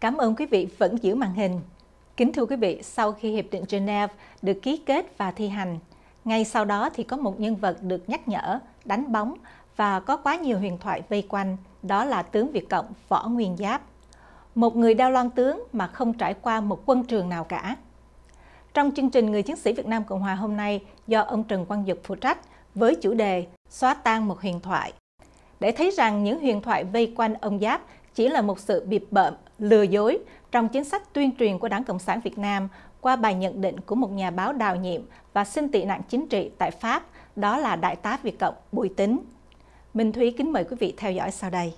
Cảm ơn quý vị vẫn giữ màn hình. Kính thưa quý vị, sau khi Hiệp định Geneva được ký kết và thi hành, ngay sau đó thì có một nhân vật được nhắc nhở, đánh bóng và có quá nhiều huyền thoại vây quanh, đó là tướng Việt Cộng Võ Nguyên Giáp. Một người đao loan tướng mà không trải qua một quân trường nào cả. Trong chương trình Người chiến sĩ Việt Nam Cộng Hòa hôm nay do ông Trần Quang Dục phụ trách với chủ đề Xóa tan một huyền thoại. Để thấy rằng những huyền thoại vây quanh ông Giáp chỉ là một sự bịp bợm, lừa dối trong chính sách tuyên truyền của Đảng Cộng sản Việt Nam qua bài nhận định của một nhà báo đào nhiệm và xin tị nạn chính trị tại Pháp, đó là Đại tá Việt Cộng Bùi Tính. Minh Thúy kính mời quý vị theo dõi sau đây.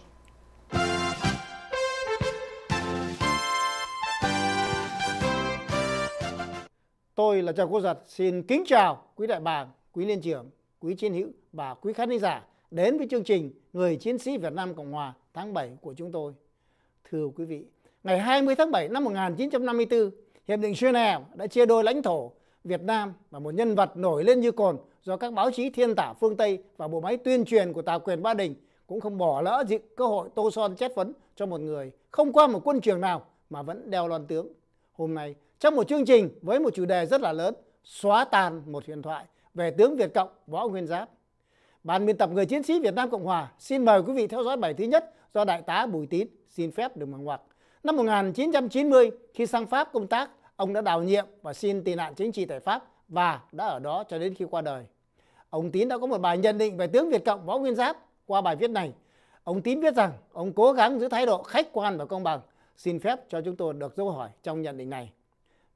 Tôi là Trần Quốc Giật, xin kính chào quý đại bàng, quý liên trưởng, quý chiến hữu và quý khán giả đến với chương trình Người Chiến sĩ Việt Nam Cộng Hòa tháng 7 của chúng tôi. Thưa quý vị, ngày 20 tháng 7 năm 1954, Hiệp định Geneva đã chia đôi lãnh thổ Việt Nam và một nhân vật nổi lên như cồn do các báo chí thiên tả phương Tây và bộ máy tuyên truyền của Tào quyền Ba Đình cũng không bỏ lỡ dịp cơ hội tô son chất vấn cho một người không qua một quân trường nào mà vẫn đeo loan tướng. Hôm nay, trong một chương trình với một chủ đề rất là lớn, xóa tan một huyền thoại về tướng Việt Cộng Võ Nguyên Giáp, Ban biên tập Người Chiến sĩ Việt Nam Cộng Hòa xin mời quý vị theo dõi bài thứ nhất do Đại tá Bùi Tín xin phép được mang ngoặc. Năm 1990, khi sang Pháp công tác, ông đã đào nhiệm và xin tị nạn chính trị tại Pháp và đã ở đó cho đến khi qua đời. Ông Tín đã có một bài nhận định về tướng Việt Cộng Võ Nguyên Giáp qua bài viết này. Ông Tín viết rằng ông cố gắng giữ thái độ khách quan và công bằng. Xin phép cho chúng tôi được dấu hỏi trong nhận định này.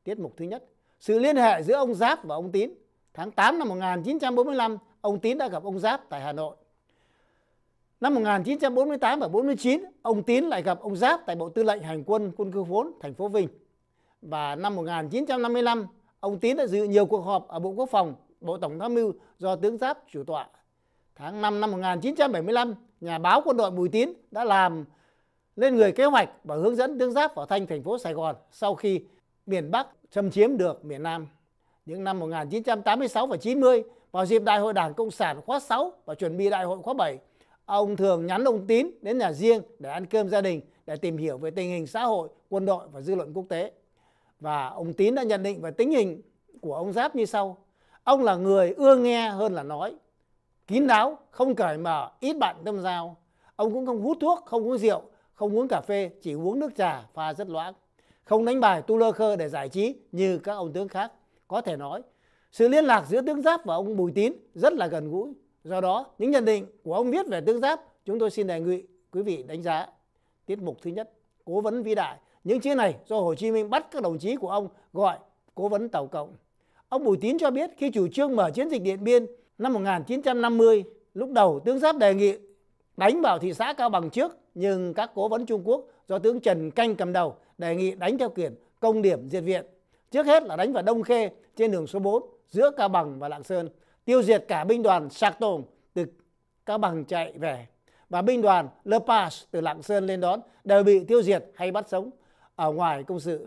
Tiết mục thứ nhất, sự liên hệ giữa ông Giáp và ông Tín. Tháng 8 năm 1945, ông Tín đã gặp ông Giáp tại Hà Nội. Năm 1948 và 49, ông Tín lại gặp ông Giáp tại Bộ Tư lệnh Hành quân Quân khu 4 thành phố Vinh. Và năm 1955, ông Tín đã dự nhiều cuộc họp ở Bộ Quốc phòng, Bộ Tổng tham mưu do tướng Giáp chủ tọa. Tháng 5 năm 1975, nhà báo quân đội Bùi Tín đã làm lên người kế hoạch và hướng dẫn tướng Giáp vào thanh thành phố Sài Gòn sau khi miền Bắc châm chiếm được miền Nam. Những năm 1986 và 90, vào dịp Đại hội Đảng Cộng sản khóa 6 và chuẩn bị Đại hội khóa 7, ông thường nhắn ông Tín đến nhà riêng để ăn cơm gia đình để tìm hiểu về tình hình xã hội, quân đội và dư luận quốc tế. Và ông Tín đã nhận định về tính hình của ông Giáp như sau. Ông là người ưa nghe hơn là nói. Kín đáo, không cởi mở, ít bạn tâm giao. Ông cũng không hút thuốc, không uống rượu, không uống cà phê, chỉ uống nước trà pha rất loãng. Không đánh bài tu lơ khơ để giải trí như các ông tướng khác. Có thể nói, sự liên lạc giữa tướng giáp và ông bùi tín rất là gần gũi do đó những nhận định của ông viết về tướng giáp chúng tôi xin đề nghị quý vị đánh giá tiết mục thứ nhất cố vấn vĩ đại những chia này do hồ chí minh bắt các đồng chí của ông gọi cố vấn tàu cộng ông bùi tín cho biết khi chủ trương mở chiến dịch điện biên năm 1950 lúc đầu tướng giáp đề nghị đánh vào thị xã cao bằng trước nhưng các cố vấn trung quốc do tướng trần canh cầm đầu đề nghị đánh theo kiểu công điểm diệt viện trước hết là đánh vào đông khê trên đường số 4 giữa Cao Bằng và Lạng Sơn, tiêu diệt cả binh đoàn Sạc Tồn từ Cao Bằng chạy về và binh đoàn Le Pas từ Lạng Sơn lên đón đều bị tiêu diệt hay bắt sống ở ngoài công sự.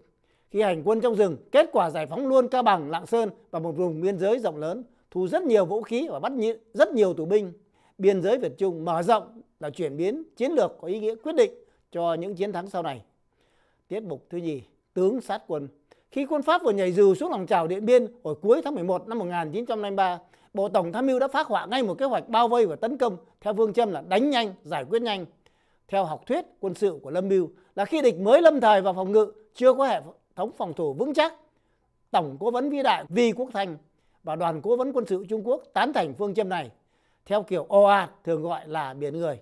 Khi hành quân trong rừng, kết quả giải phóng luôn Cao Bằng, Lạng Sơn và một vùng biên giới rộng lớn, thu rất nhiều vũ khí và bắt rất nhiều tù binh. Biên giới Việt Trung mở rộng là chuyển biến chiến lược có ý nghĩa quyết định cho những chiến thắng sau này. Tiết mục thứ nhì, tướng sát quân khi quân Pháp vừa nhảy dù xuống lòng trào Điện Biên hồi cuối tháng 11 năm 1953, Bộ Tổng Tham mưu đã phát họa ngay một kế hoạch bao vây và tấn công theo phương châm là đánh nhanh, giải quyết nhanh. Theo học thuyết quân sự của Lâm Mưu là khi địch mới lâm thời vào phòng ngự chưa có hệ thống phòng thủ vững chắc, Tổng Cố vấn Vĩ Đại Vi Quốc Thành và Đoàn Cố vấn Quân sự Trung Quốc tán thành phương châm này theo kiểu OA thường gọi là biển người.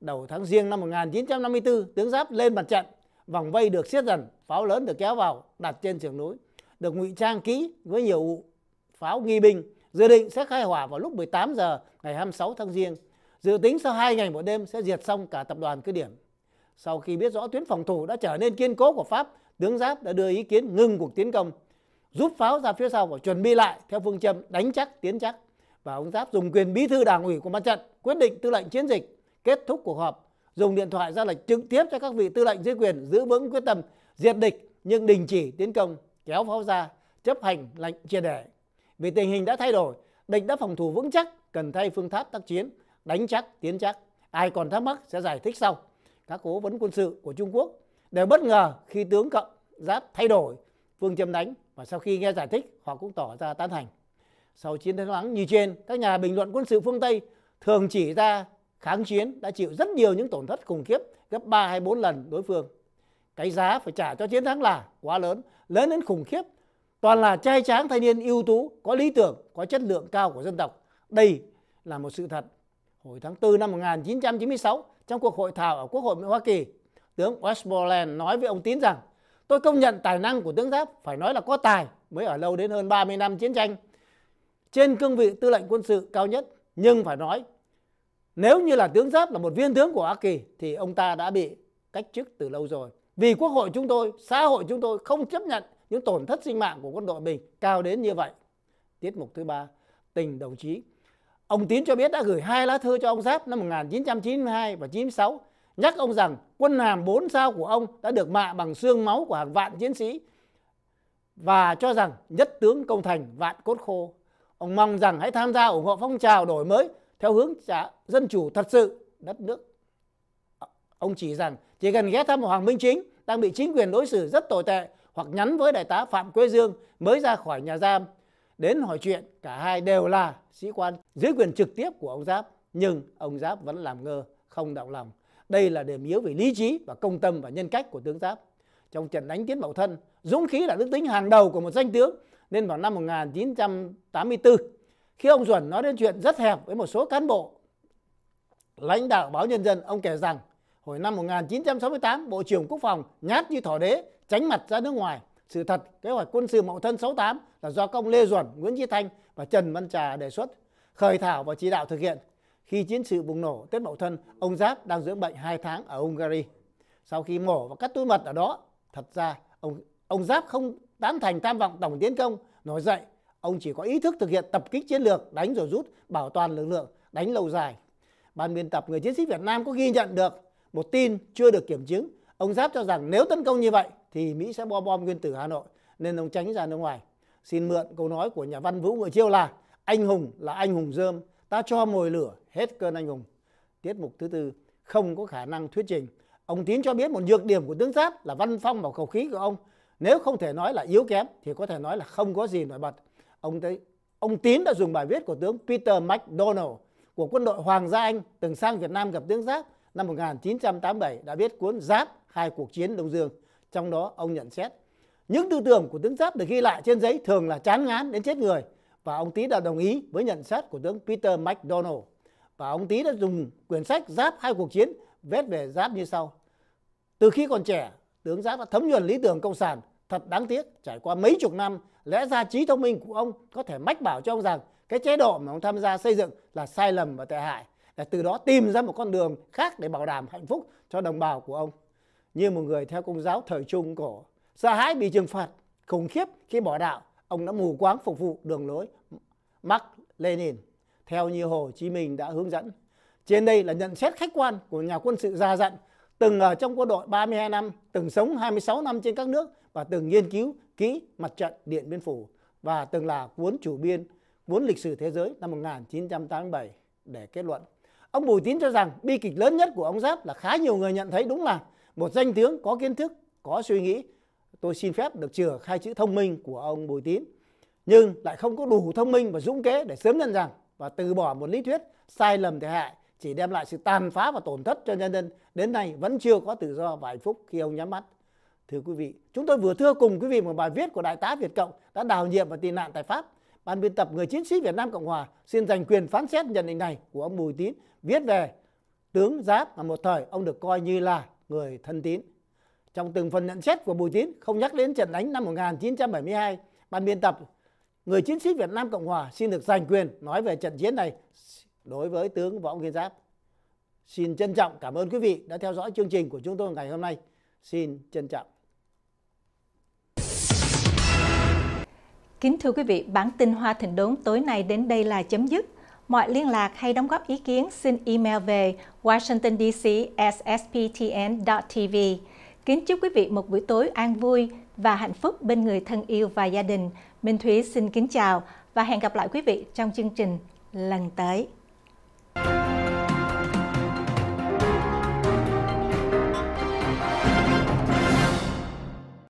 Đầu tháng riêng năm 1954, tướng Giáp lên mặt trận vòng vây được siết dần pháo lớn được kéo vào đặt trên sườn núi được ngụy trang kỹ với nhiều vụ pháo nghi binh dự định sẽ khai hỏa vào lúc 18 giờ ngày 26 tháng giêng dự tính sau hai ngày một đêm sẽ diệt xong cả tập đoàn cứ điểm sau khi biết rõ tuyến phòng thủ đã trở nên kiên cố của pháp tướng giáp đã đưa ý kiến ngừng cuộc tiến công rút pháo ra phía sau và chuẩn bị lại theo phương châm đánh chắc tiến chắc và ông giáp dùng quyền bí thư đảng ủy của mặt trận quyết định tư lệnh chiến dịch kết thúc cuộc họp dùng điện thoại ra lệnh trực tiếp cho các vị tư lệnh dưới quyền giữ vững quyết tâm diệt địch nhưng đình chỉ tiến công kéo pháo ra chấp hành lệnh chia đẻ vì tình hình đã thay đổi địch đã phòng thủ vững chắc cần thay phương pháp tác chiến đánh chắc tiến chắc ai còn thắc mắc sẽ giải thích sau các cố vấn quân sự của trung quốc đều bất ngờ khi tướng cộng giáp thay đổi phương châm đánh và sau khi nghe giải thích họ cũng tỏ ra tán thành sau chiến thắng như trên các nhà bình luận quân sự phương tây thường chỉ ra kháng chiến đã chịu rất nhiều những tổn thất khủng khiếp gấp 3 hay 4 lần đối phương. Cái giá phải trả cho chiến thắng là quá lớn, lớn đến khủng khiếp. Toàn là trai tráng thanh niên ưu tú, có lý tưởng, có chất lượng cao của dân tộc. Đây là một sự thật. Hồi tháng 4 năm 1996, trong cuộc hội thảo ở Quốc hội Mỹ Hoa Kỳ, tướng Westmoreland nói với ông Tín rằng Tôi công nhận tài năng của tướng Giáp phải nói là có tài mới ở lâu đến hơn 30 năm chiến tranh. Trên cương vị tư lệnh quân sự cao nhất nhưng phải nói nếu như là tướng giáp là một viên tướng của Hoa Kỳ thì ông ta đã bị cách chức từ lâu rồi. Vì quốc hội chúng tôi, xã hội chúng tôi không chấp nhận những tổn thất sinh mạng của quân đội mình cao đến như vậy. Tiết mục thứ ba, tình đồng chí. Ông Tín cho biết đã gửi hai lá thư cho ông Giáp năm 1992 và 96 nhắc ông rằng quân hàm 4 sao của ông đã được mạ bằng xương máu của hàng vạn chiến sĩ và cho rằng nhất tướng công thành vạn cốt khô. Ông mong rằng hãy tham gia ủng hộ phong trào đổi mới theo hướng trả dân chủ thật sự đất nước ông chỉ rằng chỉ cần ghé thăm hoàng minh chính đang bị chính quyền đối xử rất tồi tệ hoặc nhắn với đại tá phạm quế dương mới ra khỏi nhà giam đến hỏi chuyện cả hai đều là sĩ quan dưới quyền trực tiếp của ông giáp nhưng ông giáp vẫn làm ngơ không động lòng đây là điểm yếu về lý trí và công tâm và nhân cách của tướng giáp trong trận đánh tiến bảo thân dũng khí là đức tính hàng đầu của một danh tướng nên vào năm 1984 khi ông Duẩn nói đến chuyện rất hẹp với một số cán bộ, lãnh đạo báo Nhân dân, ông kể rằng hồi năm 1968, Bộ trưởng Quốc phòng nhát như thỏ đế, tránh mặt ra nước ngoài. Sự thật, kế hoạch quân sự mậu thân 68 là do công Lê Duẩn, Nguyễn Chí Thanh và Trần Văn Trà đề xuất, khởi thảo và chỉ đạo thực hiện. Khi chiến sự bùng nổ Tết Mậu Thân, ông Giáp đang dưỡng bệnh 2 tháng ở Hungary. Sau khi mổ và cắt túi mật ở đó, thật ra ông ông Giáp không tán thành tham vọng tổng tiến công, nổi dậy Ông chỉ có ý thức thực hiện tập kích chiến lược, đánh rồi rút, bảo toàn lực lượng, đánh lâu dài. Ban biên tập người chiến sĩ Việt Nam có ghi nhận được một tin chưa được kiểm chứng. Ông Giáp cho rằng nếu tấn công như vậy thì Mỹ sẽ bom bom nguyên tử Hà Nội nên ông tránh ra nước ngoài. Xin mượn câu nói của nhà văn Vũ Ngựa Chiêu là anh hùng là anh hùng dơm, ta cho mồi lửa hết cơn anh hùng. Tiết mục thứ tư không có khả năng thuyết trình. Ông Tín cho biết một nhược điểm của tướng Giáp là văn phong và khẩu khí của ông nếu không thể nói là yếu kém thì có thể nói là không có gì nổi bật. Ông thấy ông Tín đã dùng bài viết của tướng Peter MacDonald của quân đội Hoàng gia Anh từng sang Việt Nam gặp tướng Giáp năm 1987 đã viết cuốn Giáp hai cuộc chiến Đông Dương. Trong đó ông nhận xét những tư tưởng của tướng Giáp được ghi lại trên giấy thường là chán ngán đến chết người và ông Tý đã đồng ý với nhận xét của tướng Peter MacDonald và ông Tý đã dùng quyển sách Giáp hai cuộc chiến viết về Giáp như sau. Từ khi còn trẻ, tướng Giáp đã thấm nhuần lý tưởng cộng sản Thật đáng tiếc, trải qua mấy chục năm, lẽ ra trí thông minh của ông có thể mách bảo cho ông rằng cái chế độ mà ông tham gia xây dựng là sai lầm và tệ hại để từ đó tìm ra một con đường khác để bảo đảm hạnh phúc cho đồng bào của ông. Như một người theo công giáo thời Trung cổ, sợ hãi bị trừng phạt, khủng khiếp khi bỏ đạo, ông đã mù quáng phục vụ đường lối Mark Lenin theo như Hồ Chí Minh đã hướng dẫn. Trên đây là nhận xét khách quan của nhà quân sự già dặn từng ở trong quân đội 32 năm, từng sống 26 năm trên các nước và từng nghiên cứu kỹ mặt trận Điện Biên Phủ và từng là cuốn chủ biên cuốn lịch sử thế giới năm 1987 để kết luận. Ông Bùi Tín cho rằng bi kịch lớn nhất của ông Giáp là khá nhiều người nhận thấy đúng là một danh tướng có kiến thức, có suy nghĩ. Tôi xin phép được chừa khai chữ thông minh của ông Bùi Tín nhưng lại không có đủ thông minh và dũng kế để sớm nhận rằng và từ bỏ một lý thuyết sai lầm thời hại chỉ đem lại sự tàn phá và tổn thất cho nhân dân đến nay vẫn chưa có tự do và hạnh phúc khi ông nhắm mắt thưa quý vị chúng tôi vừa thưa cùng quý vị một bài viết của đại tá việt cộng đã đào nhiệm và tị nạn tại pháp ban biên tập người chiến sĩ việt nam cộng hòa xin dành quyền phán xét nhận định này của ông bùi tín viết về tướng giáp mà một thời ông được coi như là người thân tín trong từng phần nhận xét của bùi tín không nhắc đến trận đánh năm 1972 ban biên tập người chiến sĩ việt nam cộng hòa xin được dành quyền nói về trận chiến này đối với tướng Võ Nguyên Giáp. Xin trân trọng cảm ơn quý vị đã theo dõi chương trình của chúng tôi ngày hôm nay. Xin trân trọng. Kính thưa quý vị, bản tin Hoa Thịnh Đốn tối nay đến đây là chấm dứt. Mọi liên lạc hay đóng góp ý kiến xin email về washingtondc.ssptn.tv. Kính chúc quý vị một buổi tối an vui và hạnh phúc bên người thân yêu và gia đình. Minh Thúy xin kính chào và hẹn gặp lại quý vị trong chương trình lần tới.